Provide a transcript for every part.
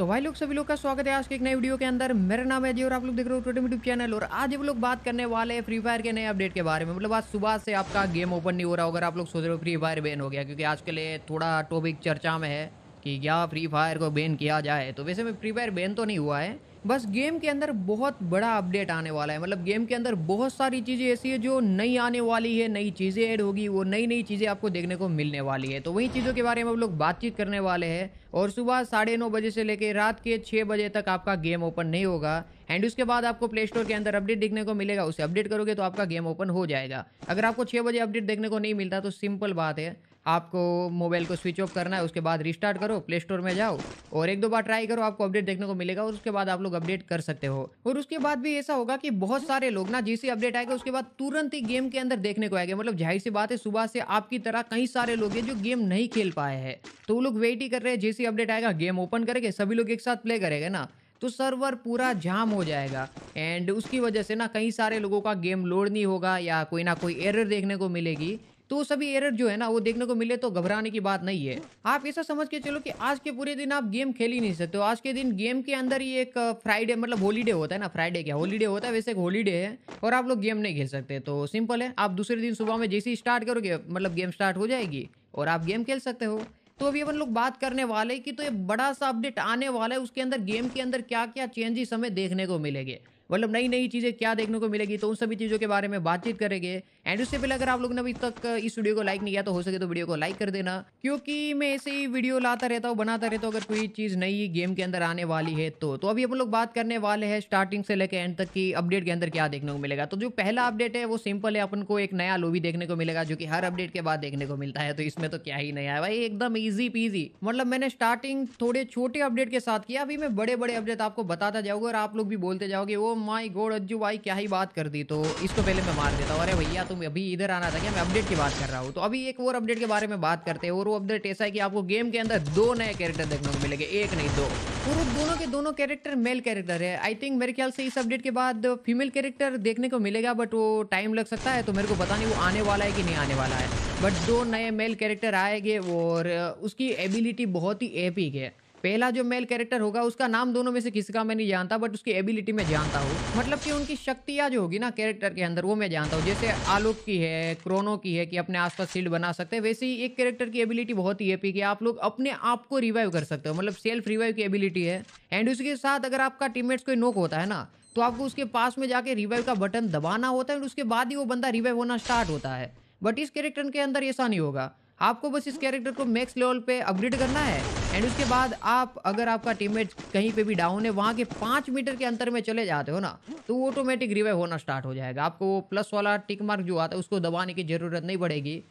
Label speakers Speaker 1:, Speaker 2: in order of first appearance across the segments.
Speaker 1: तो भाई लोग सभी लोग का स्वागत है आज के एक नए वीडियो के अंदर मेरा नाम है जी और आप लोग देख रहे हो टोटम यूट्यूब चैनल और आज हम लोग बात करने वाले हैं फ्री फायर के नए अपडेट के बारे में मतलब आज सुबह से आपका गेम ओपन नहीं हो रहा अगर आप लोग सोच रहे हो फ्री फायर बैन हो गया क्योंकि आज के लिए थोड़ा टॉपिक चर्चा में है कि क्या फ्री फायर को बैन किया जाए तो वैसे में फ्री फायर बैन तो नहीं हुआ है बस गेम के अंदर बहुत बड़ा अपडेट आने वाला है मतलब गेम के अंदर बहुत सारी चीज़ें ऐसी है जो नई आने वाली है नई चीज़ें ऐड होगी वो नई नई चीज़ें आपको देखने को मिलने वाली है तो वही चीज़ों के बारे में हम लोग बातचीत करने वाले हैं और सुबह साढ़े नौ बजे से लेकर रात के छः बजे तक आपका गेम ओपन नहीं होगा एंड उसके बाद आपको प्ले स्टोर के अंदर अपडेट देखने को मिलेगा उसे अपडेट करोगे तो आपका गेम ओपन हो जाएगा अगर आपको छः बजे अपडेट देखने को नहीं मिलता तो सिंपल बात है आपको मोबाइल को स्विच ऑफ करना है उसके बाद रिस्टार्ट करो प्ले स्टोर में जाओ और एक दो बार ट्राई करो आपको अपडेट देखने को मिलेगा और उसके बाद आप लोग अपडेट कर सकते हो और उसके बाद भी ऐसा होगा कि बहुत सारे लोग ना जैसे अपडेट आएगा उसके बाद तुरंत ही गेम के अंदर देखने को आएगा मतलब जाहिर सी बात है सुबह से आपकी तरह कई सारे लोग हैं जो गेम नहीं खेल पाए हैं तो वो लोग वेट ही कर रहे हैं जैसे अपडेट आएगा गेम ओपन करेंगे सभी लोग एक साथ प्ले करेंगे ना तो सर्वर पूरा जाम हो जाएगा एंड उसकी वजह से ना कई सारे लोगों का गेम लोड नहीं होगा या कोई ना कोई एरर देखने को मिलेगी तो वो सभी एरर जो है ना वो देखने को मिले तो घबराने की बात नहीं है आप ऐसा समझ के चलो कि आज के पूरे दिन आप गेम खेल ही नहीं सकते आज के दिन गेम के अंदर ही एक फ्राइडे मतलब होलीडे होता है ना फ्राइडे क्या हॉलीडे होता है वैसे एक होलीडे है और आप लोग गेम नहीं खेल सकते तो सिंपल है आप दूसरे दिन सुबह में जैसे ही स्टार्ट करोगे मतलब गेम स्टार्ट हो जाएगी और आप गेम खेल सकते हो तो अभी अपन लोग बात करने वाले कि तो ये बड़ा सा अपडेट आने वाला है उसके अंदर गेम के अंदर क्या क्या चेंजेस हमें देखने को मिलेंगे मतलब नई नई चीज़ें क्या देखने को मिलेगी तो उन सभी चीज़ों के बारे में बातचीत करेंगे एंड उससे पहले अगर आप लोग ने अभी तक इस वीडियो को लाइक नहीं किया तो हो सके तो वीडियो को लाइक कर देना क्योंकि मैं ऐसे ही वीडियो लाता रहता हूँ बनाता रहता हूँ अगर कोई चीज़ नई गेम के अंदर आने वाली है तो तो अभी हम लोग बात करने वाले हैं स्टार्टिंग से लेकर एंड तक की अपडेट के अंदर क्या देखने को मिलेगा तो जो पहला अपडेट है वो सिंपल है अपन को एक नया लोवी देखने को मिलेगा जो कि हर अपडेट के बाद देखने को मिलता है तो इसमें तो क्या ही नया है भाई एकदम ईजी पीजी मतलब मैंने स्टार्टिंग थोड़े छोटे अपडेट के साथ किया अभी मैं बड़े बड़े अपडेट आपको बताता जाऊंगा और आप लोग भी बोलते जाओगे वो माय गॉड अज्जू भाई क्या ही बात कर दी तो इसको पहले मैं मार देता हूँ अरे भैया तुम अभी इधर आना था क्या मैं अपडेट की बात कर रहा हूँ तो अभी एक और अपडेट के बारे में बात करते हैं और वो अपडेट ऐसा है कि आपको गेम के अंदर दो नए कैरेक्टर देखने को मिलेंगे एक नहीं दो और वो दोनों के दोनों कैरेक्टर मेल कैरेक्टर है आई थिंक मेरे ख्याल से इस अपडेट के बाद फीमेल कैरेक्टर देखने को मिलेगा बट वो टाइम लग सकता है तो मेरे को पता नहीं वो आने वाला है कि नहीं आने वाला है बट दो नए मेल कैरेक्टर आएंगे और उसकी एबिलिटी बहुत ही एपिक है पहला जो मेल कैरेक्टर होगा उसका नाम दोनों में से किसी का मैं नहीं जानता बट उसकी एबिलिटी मैं जानता हूँ मतलब कि उनकी शक्तियाँ जो होगी ना कैरेक्टर के अंदर वो मैं जानता हूँ जैसे आलोक की है क्रोनो की है कि अपने आसपास शील्ड बना सकते हैं वैसे ही एक कैरेक्टर की एबिलिटी बहुत ही है कि आप लोग अपने आप को रिवाइव कर सकते हो मतलब सेल्फ रिवाइव की एबिलिटी है एंड उसके साथ अगर आपका टीममेट्स कोई नोक होता है ना तो आपको उसके पास में जाके रिवाइव का बटन दबाना होता है और उसके बाद ही वो बंदा रिवाइव होना स्टार्ट होता है बट इस कैरेक्टर के अंदर ऐसा नहीं होगा आपको बस इस कैरेक्टर को मैक्स लेवल पे अपग्रेड करना है एंड उसके बाद आप अगर आपका टीममेट कहीं पे भी डाउन है वहाँ के पाँच मीटर के अंतर में चले जाते हो ना तो ऑटोमेटिक रिवाइव होना स्टार्ट हो जाएगा आपको वो प्लस वाला टिक मार्क जो आता है उसको दबाने की ज़रूरत नहीं पड़ेगी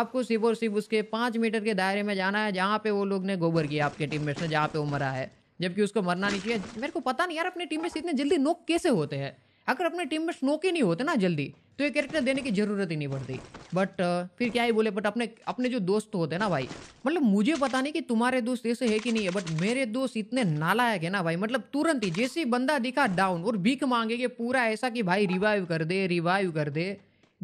Speaker 1: आपको सिर्फ और सिर्फ उसके पाँच मीटर के दायरे में जाना है जहाँ पे वो लोग ने गोबर किया आपके टीम ने जहाँ पे वो मरा है जबकि उसको मरना नहीं चाहिए मेरे को पता नहीं यार अपने टीम इतने जल्दी नोक कैसे होते हैं अगर अपने टीम में स्नो के नहीं होते ना जल्दी तो ये कैरेक्टर देने की ज़रूरत ही नहीं पड़ती बट फिर क्या ही बोले बट अपने अपने जो दोस्त होते हैं ना भाई मतलब मुझे पता नहीं कि तुम्हारे दोस्त ऐसे है कि नहीं है बट मेरे दोस्त इतने नालायक है ना भाई मतलब तुरंत ही जैसे बंदा दिखा डाउन और भीख मांगे कि पूरा ऐसा कि भाई रिवाइव कर दे रिवाइव कर दे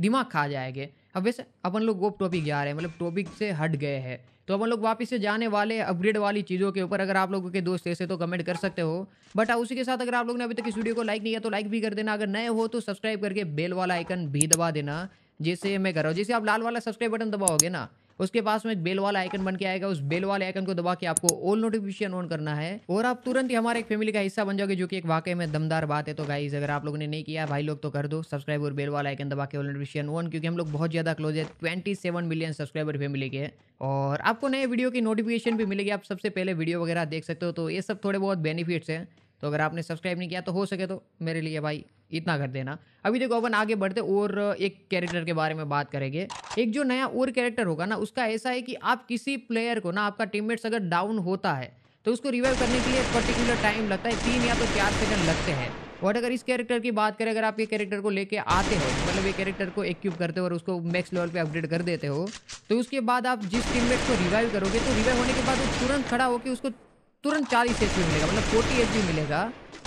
Speaker 1: दिमाग खा जाएंगे अब वैसे अपन लोग वो टॉपिक जा रहे हैं मतलब टॉपिक से हट गए हैं तो अपन लोग वापस से जाने वाले अपग्रेड वाली चीज़ों के ऊपर अगर आप लोगों के दोस्त ऐसे तो कमेंट कर सकते हो बट हाँ, उसी के साथ अगर आप लोग ने अभी तक इस वीडियो को लाइक नहीं किया तो लाइक भी कर देना अगर नए हो तो सब्सक्राइब करके बेल वाला आइकन भी दबा देना जैसे मैं कर रहा हूँ जैसे आप लाल वाला सब्सक्राइब बटन दबाओगे ना उसके पास में एक बेल वाला आइकन बन के आएगा उस बेल वाले आइकन को दबा के आपको ऑल नोटिफिकेशन ऑन करना है और आप तुरंत ही हमारे एक फैमिली का हिस्सा बन जाओगे जो कि एक वाकई में दमदार बात है तो गाइज अगर आप लोगों ने नहीं किया भाई लोग तो कर दो सब्सक्राइब और बेल वाला आइकन दबा के ऑल नोटिफिकेशन ऑन क्योंकि हम लोग बहुत ज़्यादा क्लोज है ट्वेंटी मिलियन सब्सक्राइबर फैमिली के और आपको नए वीडियो की नोटिफिकेशन भी मिलेगी आप सबसे पहले वीडियो वगैरह देख सकते हो तो ये सब थोड़े बहुत बेनिफिट्स हैं तो अगर आपने सब्सक्राइब नहीं किया तो हो सके तो मेरे लिए भाई इतना कर देना अभी देखो अपन आगे बढ़ते और एक कैरेक्टर के बारे में बात करेंगे एक जो नया और कैरेक्टर होगा ना उसका ऐसा है कि आप किसी प्लेयर को ना आपका टीममेट्स अगर डाउन होता है तो उसको रिवाइव करने के लिए पर्टिकुलर टाइम लगता है तीन या तो चार सेकंड लगते हैं और अगर इस कैरेक्टर की बात करें अगर आप ये कैरेक्टर को लेके आते हो मतलब ये कैरेक्टर को एक्यूब करते हो और उसको मैक्स लेवल पे अपडेट कर देते हो तो उसके बाद आप जिस टीममेट को रिवाइव करोगे तो रिवाइव होने के बाद वो तुरंत खड़ा होकर उसको तुरंत चालीस एच मिलेगा मतलब फोर्टी एच मिलेगा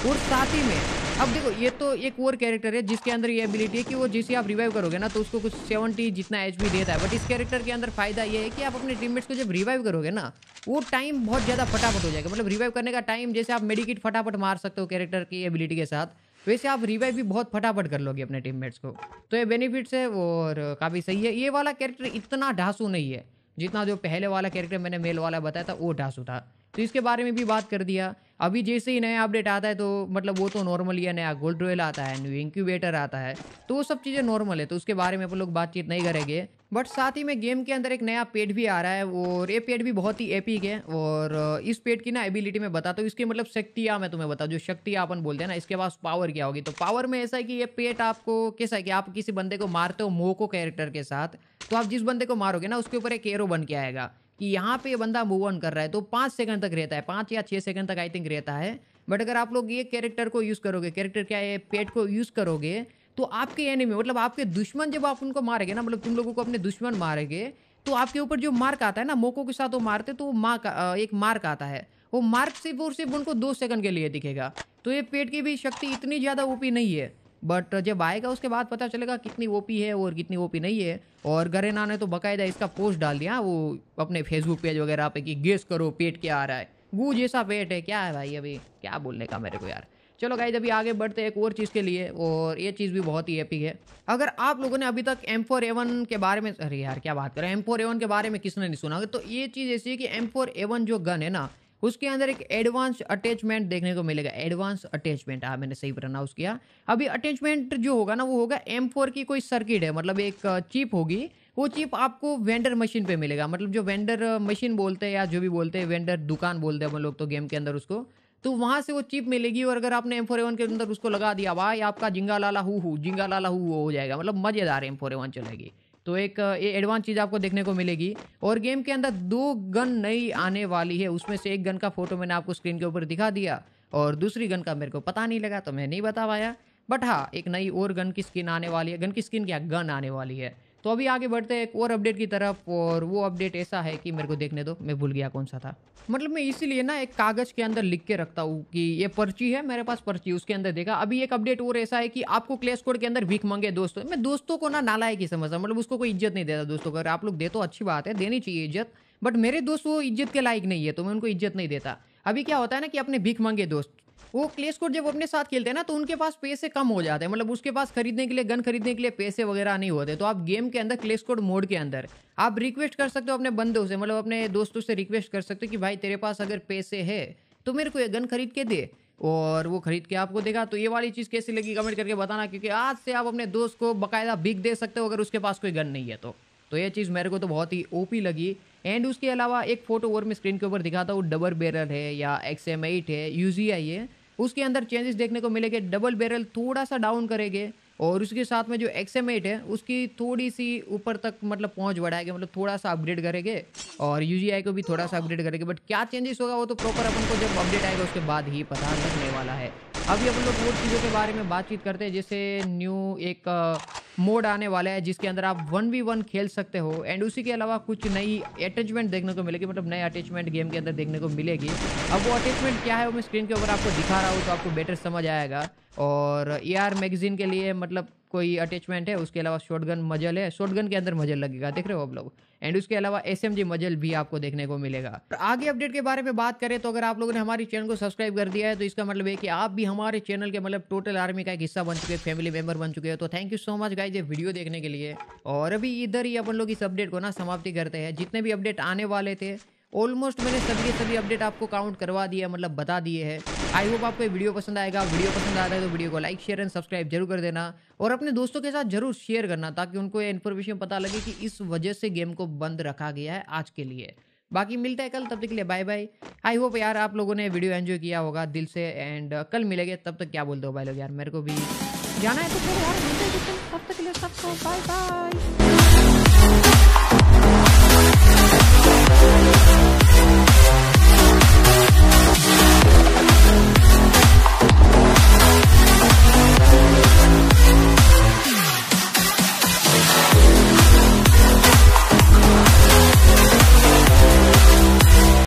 Speaker 1: और साथ ही में अब देखो ये तो एक और कैरेक्टर है जिसके अंदर ये एबिलिटी है कि वो जिसे आप रिवाइव करोगे ना तो उसको कुछ सेवेंटी जितना एच देता है बट इस कैरेक्टर के अंदर फायदा ये है कि आप अपने टीममेट्स को जब रिवाइव करोगे ना वो टाइम बहुत ज़्यादा फटाफट हो जाएगा मतलब रिवाइव करने का टाइम जैसे आप मेडिकेट फटाफट मार सकते हो कैरेक्टर की एबिलिटी के साथ वैसे आप रिवाइव भी बहुत फटाफट कर लोगे अपने टीममेट्स को तो ये बेनिफिट्स है और काफ़ी सही है ये वाला कैरेक्टर इतना ढांसू नहीं है जितना जो पहले वाला कैरेक्टर मैंने मेल वाला बताया था वो ढांसू था तो इसके बारे में भी बात कर दिया अभी जैसे ही नया अपडेट आता है तो मतलब वो तो नॉर्मल ही है नया गोल्ड रोयल आता है न्यू इंक्यूबेटर आता है तो वो सब चीज़ें नॉर्मल है तो उसके बारे में अपन लोग बातचीत नहीं करेंगे बट साथ ही में गेम के अंदर एक नया पेट भी आ रहा है और ये पेट भी बहुत ही एपिक है और इस पेट की ना एबिलिटी में बता तो इसके मतलब शक्तियाँ मैं तुम्हें बताऊँ जो शक्तियाँ अपन बोलते हैं ना इसके पास पावर क्या होगी तो पावर में ऐसा है कि ये पेट आपको कैसा है कि आप किसी बंदे को मारते हो मोको कैरेक्टर के साथ तो आप जिस बंदे को मारोगे ना उसके ऊपर एक एरो बन के आएगा कि यहाँ पे ये बंदा मूव ऑन कर रहा है तो पाँच सेकंड तक रहता है पाँच या छः सेकंड तक आई थिंक रहता है बट अगर आप लोग ये कैरेक्टर को यूज़ करोगे कैरेक्टर क्या है पेट को यूज़ करोगे तो आपके एनिमी मतलब आपके दुश्मन जब आप उनको मारेंगे ना मतलब तुम लोगों को अपने दुश्मन मारेंगे तो आपके ऊपर जो मार्क आता है ना मोको के साथ वो मारते तो वो मार्क एक मार्क आता है वो मार्क सिर्फ और सिर्फ उनको दो सेकंड के लिए दिखेगा तो ये पेट की भी शक्ति इतनी ज़्यादा ओपी नहीं है बट uh, जब आएगा उसके बाद पता चलेगा कितनी ओपी है और कितनी ओपी नहीं है और गरेना ने तो बकायदा इसका पोस्ट डाल दिया वो अपने फेसबुक पेज वगैरह पे कि गेस करो पेट क्या आ रहा है गू जैसा पेट है क्या है भाई अभी क्या बोलने का मेरे को यार चलो गाइज अभी आगे बढ़ते एक और चीज़ के लिए और ये चीज़ भी बहुत ही एपिक है अगर आप लोगों ने अभी तक एम फोर एवन के बारे में अरे यार क्या बात करें एम फोर एवन के बारे में किसने नहीं सुना तो ये चीज़ ऐसी है कि एम फोर एवन जो गन है ना उसके अंदर एक एडवांस अटैचमेंट देखने को मिलेगा एडवांस अटैचमेंट हाँ मैंने सही प्रनाउंस किया अभी अटैचमेंट जो होगा ना वो होगा एम की कोई सर्किट है मतलब एक चिप होगी वो चिप आपको वेंडर मशीन पे मिलेगा मतलब जो वेंडर मशीन बोलते हैं या जो भी बोलते हैं वेंडर दुकान बोलते हैं हम लोग तो गेम के अंदर उसको तो वहाँ से वो चिप मिलेगी और अगर आपने एम के अंदर उसको लगा दिया भाई आपका जिंगा लाला हु जिंगा लाला हु हो जाएगा मतलब मज़ेदार एम फोर चलेगी तो एक ये एडवांस चीज़ आपको देखने को मिलेगी और गेम के अंदर दो गन नई आने वाली है उसमें से एक गन का फोटो मैंने आपको स्क्रीन के ऊपर दिखा दिया और दूसरी गन का मेरे को पता नहीं लगा तो मैं नहीं बता पाया बट हाँ एक नई और गन की स्किन आने वाली है गन की स्किन क्या गन आने वाली है तो अभी आगे बढ़ते हैं एक और अपडेट की तरफ और वो अपडेट ऐसा है कि मेरे को देखने दो मैं भूल गया कौन सा था मतलब मैं इसीलिए ना एक कागज़ के अंदर लिख के रखता हूँ कि ये पर्ची है मेरे पास पर्ची उसके अंदर देखा अभी एक अपडेट और ऐसा है कि आपको क्लेश कोड के अंदर भीख मांगे दोस्तों मैं दोस्तों को ना नालायक ही समझता मतलब उसको कोई इज्जत नहीं देता दोस्तों को अगर आप लोग दे तो अच्छी बात है देनी चाहिए इज्जत बट मेरे दोस्त वो इज्जत के लायक नहीं है तो मैं उनको इज्जत नहीं देता अभी क्या होता है ना कि अपने भीख मांगे दोस्त वो क्लेश कोट जब अपने साथ खेलते हैं ना तो उनके पास पैसे कम हो जाते हैं मतलब उसके पास खरीदने के लिए गन खरीदने के लिए पैसे वगैरह नहीं होते तो आप गेम के अंदर क्लेश कोट मोड के अंदर आप रिक्वेस्ट कर सकते हो अपने बंदों से मतलब अपने दोस्तों से रिक्वेस्ट कर सकते हो कि भाई तेरे पास अगर पैसे है तो मेरे को ये गन खरीद के दे और वो खरीद के आपको देगा तो ये वाली चीज़ कैसी लगी कमेंट करके बताना क्योंकि आज से आप अपने दोस्त को बाकायदा बिक दे सकते हो अगर उसके पास कोई गन नहीं है तो तो यह चीज़ मेरे को तो बहुत ही ओपी लगी एंड उसके अलावा एक फ़ोटो और मैं स्क्रीन के ऊपर दिखाता हूँ डबल बैरल है या एक्स एम एट है यू जी आई है उसके अंदर चेंजेस देखने को मिलेंगे डबल बैरल थोड़ा सा डाउन करेंगे और उसके साथ में जो एक्स एम एट है उसकी थोड़ी सी ऊपर तक मतलब पहुंच बढ़ाएंगे मतलब थोड़ा सा अपग्रेड करेंगे और यू जी आई को भी थोड़ा सा अपग्रेड करेंगे बट क्या चेंजेस होगा वो तो प्रॉपर अपन को जब अपडेट आएगा उसके बाद ही पता लगने वाला है अभी अपन लोग वो चीज़ों के बारे में बातचीत करते हैं जैसे न्यू एक मोड आने वाला है जिसके अंदर आप वन वी वन खेल सकते हो एंड उसी के अलावा कुछ नई अटैचमेंट देखने को मिलेगी मतलब नए अटैचमेंट गेम के अंदर देखने को मिलेगी अब वो अटैचमेंट क्या है वो मैं स्क्रीन के ऊपर आपको दिखा रहा हूँ तो आपको बेटर समझ आएगा और ए आर मैगजीन के लिए मतलब कोई अटैचमेंट है उसके अलावा गन मजल है गन के अंदर मजल लगेगा देख रहे हो आप लोग एंड उसके अलावा एस एम जी मजल भी आपको देखने को मिलेगा आगे अपडेट के बारे में बात करें तो अगर आप लोगों ने हमारे चैनल को सब्सक्राइब कर दिया है तो इसका मतलब है कि आप भी हमारे चैनल के मतलब टोटल आर्मी का एक हिस्सा बन चुके हैं फैमिली मेंबर बन चुके हैं तो thank you so much guys ये वीडियो देखने के लिए और अभी इधर ही अपन लोग इस अपडेट को ना समाप्ति करते हैं जितने भी अपडेट आने वाले थे ऑलमोस्ट मैंने सभी सभी अपडेट आपको काउंट करवा दिया मतलब बता दिए है आई होप आपको वीडियो पसंद आएगा वीडियो पसंद आता है तो वीडियो को लाइक शेयर एंड सब्सक्राइब जरूर कर देना और अपने दोस्तों के साथ जरूर शेयर करना ताकि उनको ये इन्फॉर्मेशन पता लगे कि इस वजह से गेम को बंद रखा गया है आज के लिए बाकी मिलता है कल तब तक के लिए बाय बाय आई होप यार आप लोगों ने वीडियो एंजॉय किया होगा दिल से एंड कल मिलेगा तब तक क्या बोलते हो भाई लोग यार मेरे को भी जाना है तो फिर यार मिलते हैं तब तक के लिए सबको बाय बाय